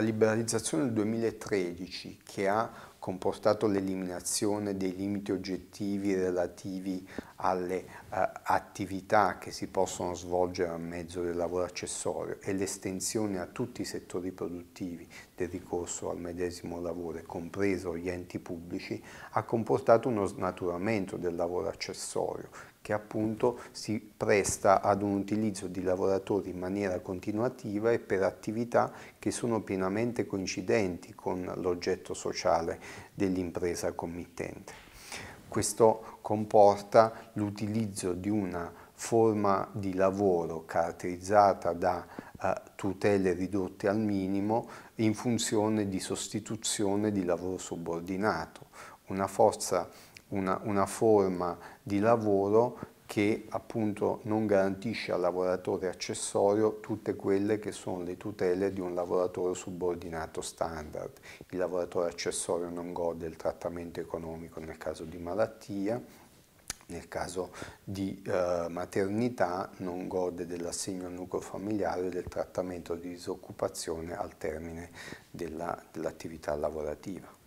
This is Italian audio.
La liberalizzazione del 2013 che ha comportato l'eliminazione dei limiti oggettivi relativi alle eh, attività che si possono svolgere a mezzo del lavoro accessorio e l'estensione a tutti i settori produttivi del ricorso al medesimo lavoro, compreso gli enti pubblici, ha comportato uno snaturamento del lavoro accessorio che appunto si presta ad un utilizzo di lavoratori in maniera continuativa e per attività che sono pienamente coincidenti con l'oggetto sociale dell'impresa committente. Questo comporta l'utilizzo di una forma di lavoro caratterizzata da eh, tutele ridotte al minimo in funzione di sostituzione di lavoro subordinato, una, forza, una, una forma di lavoro che appunto non garantisce al lavoratore accessorio tutte quelle che sono le tutele di un lavoratore subordinato standard. Il lavoratore accessorio non gode del trattamento economico nel caso di malattia, nel caso di eh, maternità non gode dell'assegno al nucleo familiare e del trattamento di disoccupazione al termine dell'attività lavorativa.